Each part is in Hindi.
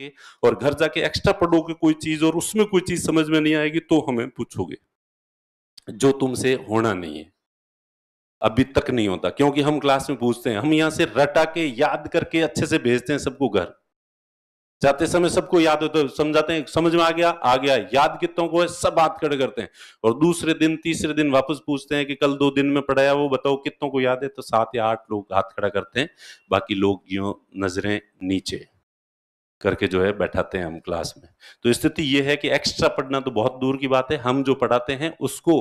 के और घर जाके एक्स्ट्रा पढ़ोगे कोई चीज और उसमें कोई चीज समझ में नहीं आएगी तो हमें पूछोगे जो तुमसे होना नहीं है अभी तक नहीं होता क्योंकि हम क्लास में पूछते हैं हम यहां से रटा के याद करके अच्छे से भेजते हैं सबको घर जाते समय सबको याद होता है समझाते हैं समझ में आ गया आ गया याद कितों को है सब बात खड़े करते हैं और दूसरे दिन तीसरे दिन वापस पूछते हैं कि कल दो दिन में पढ़ाया वो बताओ कितों को याद है तो सात या आठ लोग हाथ खड़ा करते हैं बाकी लोग यूं नजरें नीचे करके जो है बैठाते हैं हम क्लास में तो स्थिति यह है कि एक्स्ट्रा पढ़ना तो बहुत दूर की बात है हम जो पढ़ाते हैं उसको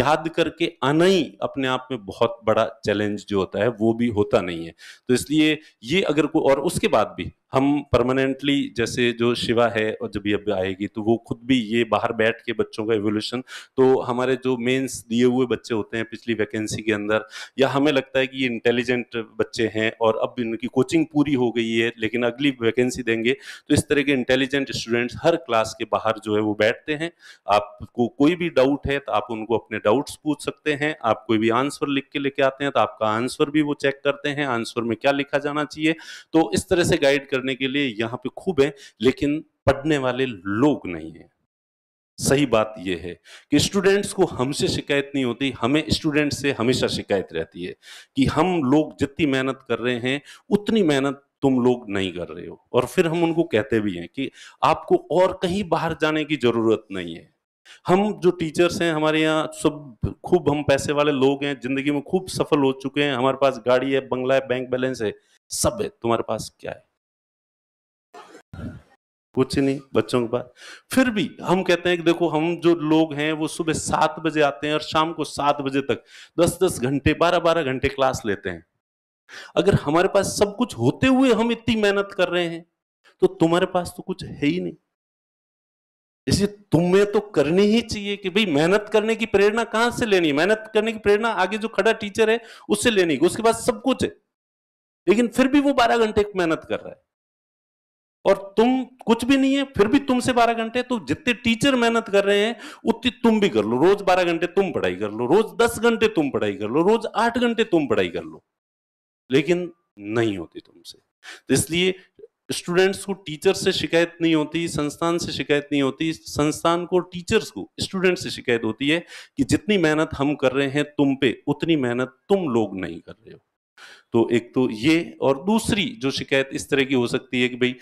याद करके आना ही अपने आप में बहुत बड़ा चैलेंज जो होता है वो भी होता नहीं है तो इसलिए ये अगर कोई और उसके बाद भी हम परमानेंटली जैसे जो शिवा है और जब भी अब आएगी तो वो खुद भी ये बाहर बैठ के बच्चों का एवोल्यूशन तो हमारे जो मेंस दिए हुए बच्चे होते हैं पिछली वैकेंसी के अंदर या हमें लगता है कि ये इंटेलिजेंट बच्चे हैं और अब इनकी कोचिंग पूरी हो गई है लेकिन अगली वैकेंसी देंगे तो इस तरह के इंटेलिजेंट स्टूडेंट्स हर क्लास के बाहर जो है वो बैठते हैं आपको कोई भी डाउट है तो आप उनको अपने डाउट्स पूछ सकते हैं आप कोई भी आंसर लिख के लेके आते हैं तो आपका आंसर भी वो चेक करते हैं आंसर में क्या लिखा जाना चाहिए तो इस तरह से गाइड कर करने के लिए यहाँ पे खूब है लेकिन पढ़ने वाले लोग नहीं है सही बात यह है कि स्टूडेंट्स को हमसे शिकायत नहीं होती हमें स्टूडेंट से हमेशा शिकायत रहती है कि हम लोग जितनी मेहनत कर रहे हैं उतनी मेहनत तुम लोग नहीं कर रहे हो और फिर हम उनको कहते भी हैं कि आपको और कहीं बाहर जाने की ज़रूरत नहीं है हम जो टीचर्स हैं हमारे यहाँ सब खूब हम पैसे वाले लोग हैं ज़िंदगी में खूब सफल हो चुके हैं हमारे पास गाड़ी है बंगला है बैंक बैलेंस है सब है तुम्हारे पास क्या है कुछ नहीं बच्चों के पास फिर भी हम कहते हैं कि देखो हम जो लोग हैं वो सुबह सात बजे आते हैं और शाम को सात बजे तक दस दस घंटे बारह बारह घंटे क्लास लेते हैं अगर हमारे पास सब कुछ होते हुए हम इतनी मेहनत कर रहे हैं तो तुम्हारे पास तो कुछ है ही नहीं इसलिए तुम्हें तो करनी ही चाहिए कि भाई मेहनत करने की प्रेरणा कहां से लेनी मेहनत करने की प्रेरणा आगे जो खड़ा टीचर है उससे लेनी उसके पास सब कुछ है लेकिन फिर भी वो बारह घंटे मेहनत कर रहा है और तुम कुछ भी नहीं है फिर भी तुमसे बारह घंटे तो जितने टीचर मेहनत कर रहे हैं उतनी तुम भी कर लो रोज बारह घंटे तुम पढ़ाई कर लो रोज दस घंटे तुम पढ़ाई कर लो रोज आठ घंटे तुम पढ़ाई कर लो लेकिन नहीं होती तुमसे तो इसलिए स्टूडेंट्स को टीचर से शिकायत नहीं होती संस्थान से शिकायत नहीं होती संस्थान को टीचर्स को स्टूडेंट से शिकायत होती है कि जितनी मेहनत हम कर रहे हैं तुम पे उतनी मेहनत तुम लोग नहीं कर रहे हो तो एक तो ये और दूसरी जो शिकायत इस तरह की हो सकती है कि भाई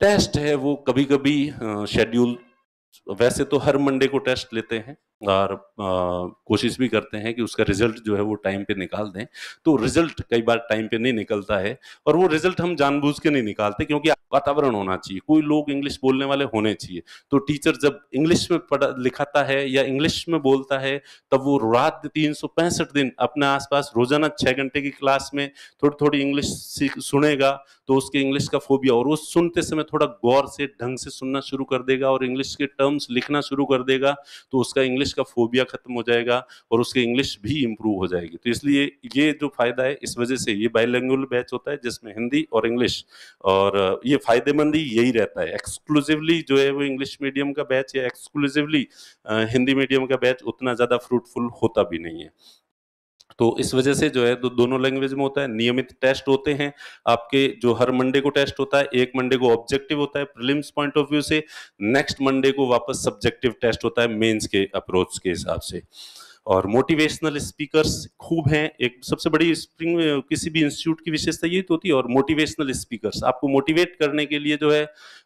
टेस्ट है वो कभी कभी शेड्यूल वैसे तो हर मंडे को टेस्ट लेते हैं और कोशिश भी करते हैं कि उसका रिजल्ट जो है वो टाइम पे निकाल दें तो रिजल्ट कई बार टाइम पे नहीं निकलता है और वो रिजल्ट हम जानबूझ के नहीं निकालते क्योंकि वातावरण होना चाहिए कोई लोग इंग्लिश बोलने वाले होने चाहिए तो टीचर जब इंग्लिश में पढ़ा लिखाता है या इंग्लिश में बोलता है तब वो रात तीन दिन अपने आसपास रोजाना छः घंटे की क्लास में थोड़ी थोड़ी इंग्लिश सीख सुनेगा तो उसके इंग्लिश का फोबिया और वो सुनते समय थोड़ा गौर से ढंग से सुनना शुरू कर देगा और इंग्लिश के टर्म्स लिखना शुरू कर देगा तो उसका इंग्लिश इंग्लिश का फोबिया खत्म हो जाएगा और उसकी इंग्लिश भी इम्प्रूव हो जाएगी तो इसलिए ये जो फायदा है इस वजह से ये बाइलैंगुअल बैच होता है जिसमें हिंदी और इंग्लिश और ये फायदेमंद ही यही रहता है एक्सक्लूसिवली जो है वो इंग्लिश मीडियम का बैच या एक्सक्लूसिवली हिंदी मीडियम का बैच उतना ज़्यादा फ्रूटफुल होता भी नहीं है तो इस वजह से जो है दो, दोनों लैंग्वेज में होता है नियमित टेस्ट होते हैं आपके जो हर मंडे को टेस्ट होता है एक मंडे को ऑब्जेक्टिव होता है प्रिलिम्स पॉइंट ऑफ व्यू से नेक्स्ट मंडे को वापस सब्जेक्टिव टेस्ट होता है मेंस के अप्रोच के हिसाब से और मोटिवेशनल स्पीकर्स खूब हैं एक सबसे बड़ी स्प्रिंग किसी भी इंस्टीट्यूट की विशेषता ये तो होती है और मोटिवेशनल स्पीकर्स आपको मोटिवेट करने के लिए जो है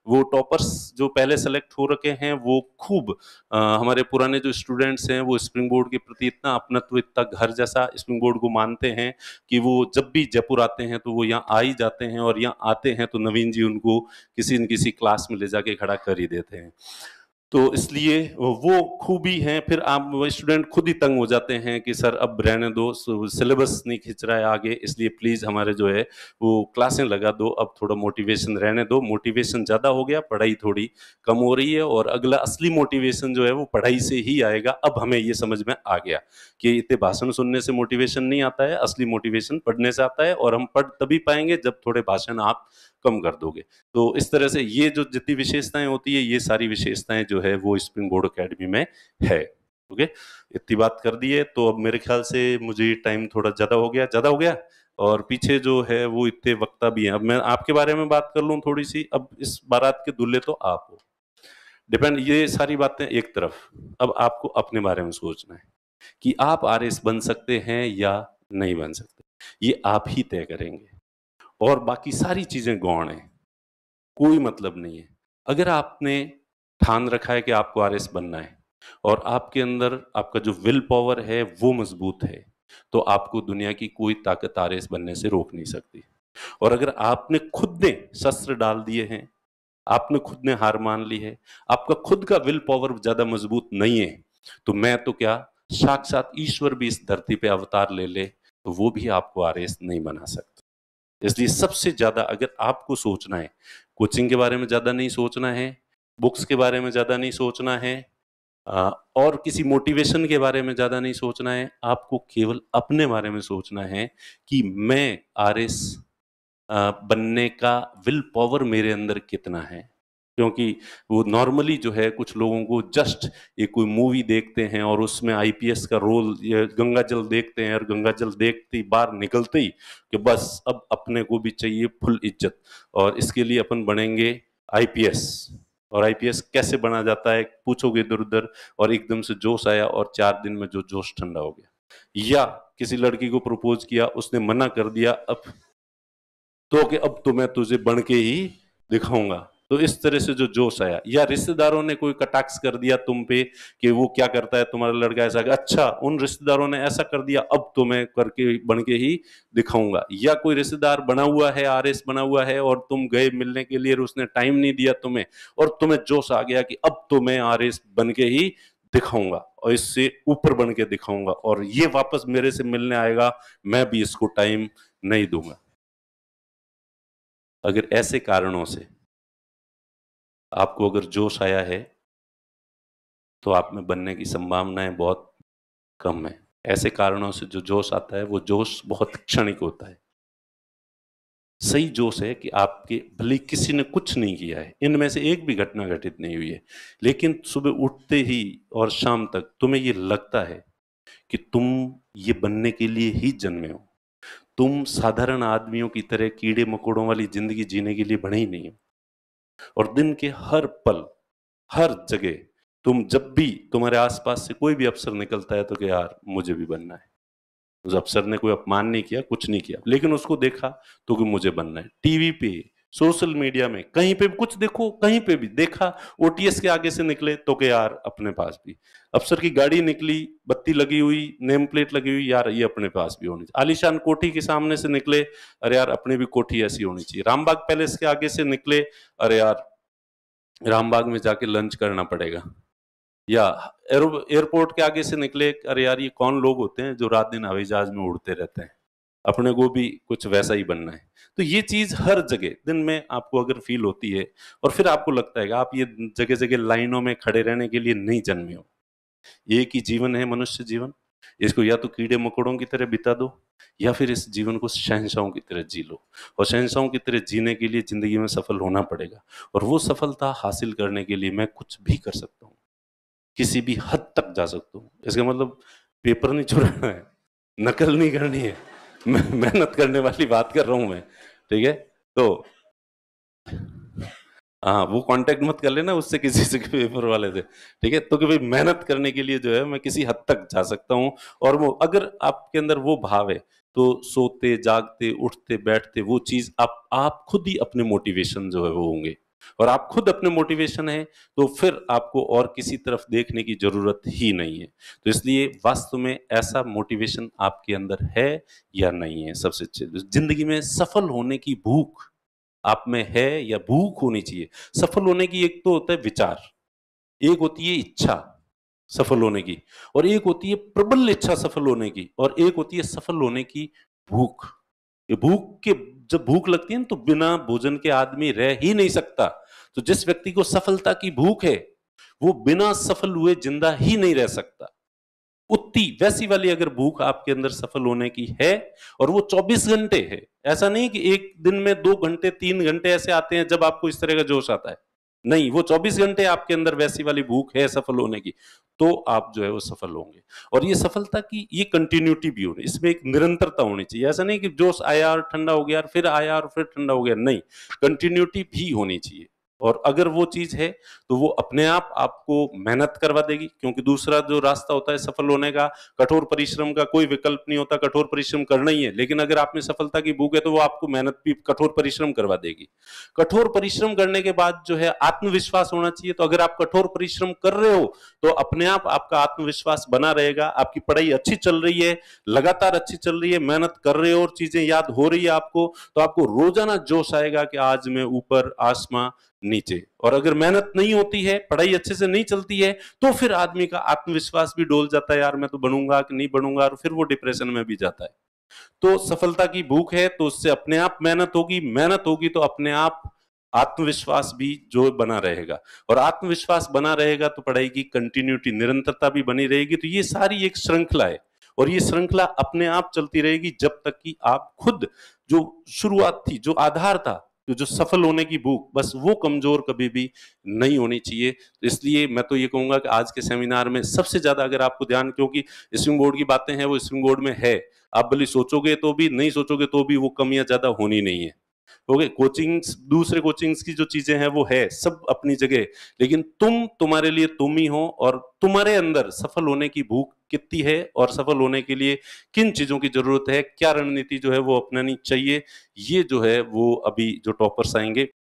वो टॉपर्स जो पहले सेलेक्ट हो रखे हैं वो खूब हमारे पुराने जो स्टूडेंट्स हैं वो स्प्रिंग बोर्ड के प्रति इतना अपनत्व इतना घर जैसा स्प्रिंग बोर्ड को मानते हैं कि वो जब भी जयपुर आते हैं तो वो यहाँ आ ही जाते हैं और यहाँ आते हैं तो नवीन जी उनको किसी न किसी क्लास में ले जाके खड़ा कर ही देते हैं तो इसलिए वो खूबी हैं फिर आप स्टूडेंट खुद ही तंग हो जाते हैं कि सर अब रहने दो सिलेबस नहीं खींच रहा है आगे इसलिए प्लीज़ हमारे जो है वो क्लासें लगा दो अब थोड़ा मोटिवेशन रहने दो मोटिवेशन ज़्यादा हो गया पढ़ाई थोड़ी कम हो रही है और अगला असली मोटिवेशन जो है वो पढ़ाई से ही आएगा अब हमें ये समझ में आ गया कि इतने भाषण सुनने से मोटिवेशन नहीं आता है असली मोटिवेशन पढ़ने से आता है और हम पढ़ तभी पाएंगे जब थोड़े भाषण आप कम कर दोगे तो इस तरह से ये जो जितनी विशेषताएं होती है ये सारी विशेषताएं जो है वो स्प्रिंग बोर्ड अकेडमी में है ओके इतनी बात कर दी है तो अब मेरे ख्याल से मुझे टाइम थोड़ा ज़्यादा हो गया ज़्यादा हो गया और पीछे जो है वो इतने वक्ता भी हैं अब मैं आपके बारे में बात कर लूँ थोड़ी सी अब इस बारात के दुल्ले तो आप हो डिपेंड ये सारी बातें एक तरफ अब आपको अपने बारे में सोचना है कि आप आर बन सकते हैं या नहीं बन सकते ये आप ही तय करेंगे और बाकी सारी चीज़ें गौण हैं कोई मतलब नहीं है अगर आपने ठान रखा है कि आपको आर बनना है और आपके अंदर आपका जो विल पावर है वो मजबूत है तो आपको दुनिया की कोई ताकत आर बनने से रोक नहीं सकती और अगर आपने खुद ने शस्त्र डाल दिए हैं आपने खुद ने हार मान ली है आपका खुद का विल पावर ज़्यादा मजबूत नहीं है तो मैं तो क्या साक्षात ईश्वर भी इस धरती पे अवतार ले ले तो वो भी आपको आर नहीं बना सकता इसलिए सबसे ज़्यादा अगर आपको सोचना है कोचिंग के बारे में ज़्यादा नहीं सोचना है बुक्स के बारे में ज़्यादा नहीं सोचना है और किसी मोटिवेशन के बारे में ज़्यादा नहीं सोचना है आपको केवल अपने बारे में सोचना है कि मैं आर एस बनने का विल पावर मेरे अंदर कितना है क्योंकि वो नॉर्मली जो है कुछ लोगों को जस्ट ये कोई मूवी देखते हैं और उसमें आईपीएस का रोल गंगा जल देखते हैं और गंगा जल देखते ही बाहर निकलते ही कि बस अब अपने को भी चाहिए फुल इज्जत और इसके लिए अपन बनेंगे आईपीएस और आईपीएस कैसे बना जाता है पूछोगे इधर उधर और एकदम से जोश आया और चार दिन में जो जोश ठंडा हो गया या किसी लड़की को प्रपोज किया उसने मना कर दिया अब तो कि अब तो मैं तुझे बन के ही दिखाऊंगा तो इस तरह से जो जोश आया या रिश्तेदारों ने कोई कटाक्ष कर दिया तुम पे कि वो क्या करता है तुम्हारा लड़का ऐसा अच्छा उन रिश्तेदारों ने ऐसा कर दिया अब तो मैं करके बन के ही दिखाऊंगा या कोई रिश्तेदार बना हुआ है आर बना हुआ है और तुम गए मिलने के लिए उसने टाइम नहीं दिया तुम्हें और तुम्हें जोश आ गया कि अब तो मैं आर बन के ही दिखाऊंगा और इससे ऊपर बन के दिखाऊंगा और ये वापस मेरे से मिलने आएगा मैं भी इसको टाइम नहीं दूंगा अगर ऐसे कारणों से आपको अगर जोश आया है तो आप में बनने की संभावनाएं बहुत कम है ऐसे कारणों से जो जोश आता है वो जोश बहुत क्षणिक होता है सही जोश है कि आपके भले किसी ने कुछ नहीं किया है इनमें से एक भी घटना घटित नहीं हुई है लेकिन सुबह उठते ही और शाम तक तुम्हें ये लगता है कि तुम ये बनने के लिए ही जन्मे हो तुम साधारण आदमियों की तरह कीड़े मकोड़ों वाली जिंदगी जीने के लिए बने ही नहीं हो और दिन के हर पल हर जगह तुम जब भी तुम्हारे आसपास से कोई भी अफसर निकलता है तो कि यार मुझे भी बनना है उस अफसर ने कोई अपमान नहीं किया कुछ नहीं किया लेकिन उसको देखा तो कि मुझे बनना है टीवी पे सोशल मीडिया में कहीं पे भी कुछ देखो कहीं पे भी देखा ओटीएस के आगे से निकले तो के यार अपने पास भी अफसर की गाड़ी निकली बत्ती लगी हुई नेम प्लेट लगी हुई यार ये अपने पास भी होनी चाहिए आलिशान कोठी के सामने से निकले अरे यार अपनी भी कोठी ऐसी होनी चाहिए रामबाग पैलेस के आगे से निकले अरे यार रामबाग में जाके लंच करना पड़ेगा या एयरपोर्ट के आगे से निकले अरे यार ये कौन लोग होते हैं जो रात दिन हवाई जहाज में उड़ते रहते हैं अपने को भी कुछ वैसा ही बनना है तो ये चीज़ हर जगह दिन में आपको अगर फील होती है और फिर आपको लगता है कि आप ये जगह जगह लाइनों में खड़े रहने के लिए नहीं जन्मे हो एक ही जीवन है मनुष्य जीवन इसको या तो कीड़े मकोड़ों की तरह बिता दो या फिर इस जीवन को शहनशाहों की तरह जी लो और शहनशाहों की तरह जीने के लिए ज़िंदगी में सफल होना पड़ेगा और वो सफलता हासिल करने के लिए मैं कुछ भी कर सकता हूँ किसी भी हद तक जा सकता हूँ इसका मतलब पेपर नहीं छुड़ाना है नकल नहीं करनी है मेहनत करने वाली बात कर रहा हूं मैं ठीक है तो हाँ वो कांटेक्ट मत कर लेना उससे किसी से पेपर वाले से ठीक है तो कि भाई मेहनत करने के लिए जो है मैं किसी हद तक जा सकता हूँ और वो अगर आपके अंदर वो भाव है तो सोते जागते उठते बैठते वो चीज़ आप आप खुद ही अपने मोटिवेशन जो है वो होंगे और आप खुद अपने मोटिवेशन है तो फिर आपको और किसी तरफ देखने की जरूरत ही नहीं है तो इसलिए वास्तव में ऐसा मोटिवेशन आपके अंदर है या नहीं है सबसे अच्छे तो जिंदगी में सफल होने की भूख आप में है या भूख होनी चाहिए सफल होने की एक तो होता है विचार एक होती है इच्छा सफल होने की और एक होती है प्रबल इच्छा सफल होने की और एक होती है सफल होने की भूख ये भूख के जब भूख लगती है ना तो बिना भोजन के आदमी रह ही नहीं सकता तो जिस व्यक्ति को सफलता की भूख है वो बिना सफल हुए जिंदा ही नहीं रह सकता उत्ती वैसी वाली अगर भूख आपके अंदर सफल होने की है और वो 24 घंटे है ऐसा नहीं कि एक दिन में दो घंटे तीन घंटे ऐसे आते हैं जब आपको इस तरह का जोश आता है नहीं वो 24 घंटे आपके अंदर वैसी वाली भूख है सफल होने की तो आप जो है वो सफल होंगे और ये सफलता की ये कंटिन्यूटी भी होनी इसमें एक निरंतरता होनी चाहिए ऐसा नहीं कि जोश आया और ठंडा हो गया और फिर आया और फिर ठंडा हो गया नहीं कंटिन्यूटी भी होनी चाहिए और अगर वो चीज़ है तो वो अपने आप आपको मेहनत करवा देगी क्योंकि दूसरा जो रास्ता होता है सफल होने का कठोर परिश्रम का कोई विकल्प नहीं होता कठोर परिश्रम करना ही है लेकिन अगर आप में सफलता की भूख है तो वो आपको मेहनत भी कठोर परिश्रम करवा देगी कठोर परिश्रम करने के बाद जो है आत्मविश्वास होना चाहिए तो अगर आप कठोर परिश्रम कर रहे हो तो अपने आप आपका आत्मविश्वास बना रहेगा आपकी पढ़ाई अच्छी चल रही है लगातार अच्छी चल रही है मेहनत कर रहे हो और चीजें याद हो रही है आपको तो आपको रोजाना जोश आएगा कि आज मैं ऊपर आसमां नीचे और अगर मेहनत नहीं होती है पढ़ाई अच्छे से नहीं चलती है तो फिर आदमी का आत्मविश्वास भी डोल जाता है यार मैं तो बनूंगा कि नहीं बनूंगा और फिर वो डिप्रेशन में भी जाता है तो सफलता की भूख है तो उससे अपने आप मेहनत होगी मेहनत होगी तो अपने आप आत्मविश्वास भी जो बना रहेगा और आत्मविश्वास बना रहेगा तो पढ़ाई की कंटिन्यूटी निरंतरता भी बनी रहेगी तो ये सारी एक श्रृंखला है और ये श्रृंखला अपने आप चलती रहेगी जब तक कि आप खुद जो शुरुआत थी जो आधार था तो जो सफल होने की भूख बस वो कमज़ोर कभी भी नहीं होनी चाहिए तो इसलिए मैं तो ये कहूंगा कि आज के सेमिनार में सबसे ज़्यादा अगर आपको ध्यान क्योंकि स्विंग बोर्ड की बातें हैं वो स्विंग बोर्ड में है आप भले सोचोगे तो भी नहीं सोचोगे तो भी वो कमियां ज़्यादा होनी नहीं है ओके कोचिंग्स दूसरे कोचिंग्स की जो चीजें हैं वो है सब अपनी जगह लेकिन तुम तुम्हारे लिए तुम ही हो और तुम्हारे अंदर सफल होने की भूख कितनी है और सफल होने के लिए किन चीजों की जरूरत है क्या रणनीति जो है वो अपनानी चाहिए ये जो है वो अभी जो टॉपर्स आएंगे